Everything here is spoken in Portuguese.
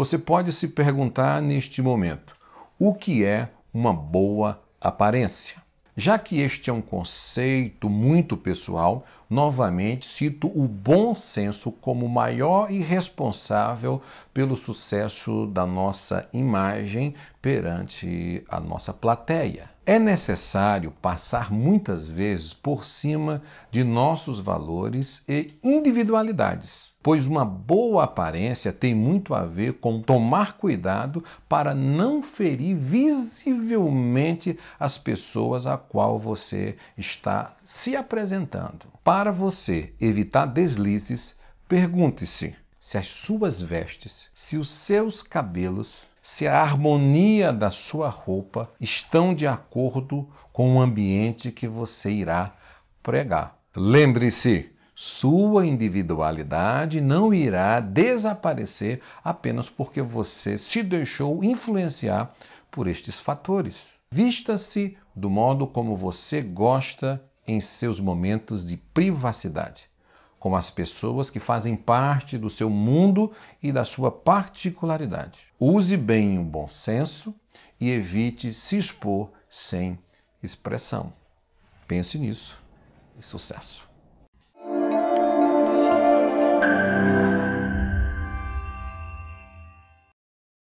Você pode se perguntar neste momento: o que é uma boa aparência? Já que este é um conceito muito pessoal, novamente cito o bom senso como maior e responsável pelo sucesso da nossa imagem perante a nossa plateia. É necessário passar muitas vezes por cima de nossos valores e individualidades, pois uma boa aparência tem muito a ver com tomar cuidado para não ferir visivelmente as pessoas a qual você está se apresentando. Para você evitar deslizes, pergunte-se se as suas vestes, se os seus cabelos se a harmonia da sua roupa estão de acordo com o ambiente que você irá pregar. Lembre-se, sua individualidade não irá desaparecer apenas porque você se deixou influenciar por estes fatores. Vista-se do modo como você gosta em seus momentos de privacidade com as pessoas que fazem parte do seu mundo e da sua particularidade. Use bem o bom senso e evite se expor sem expressão. Pense nisso e sucesso!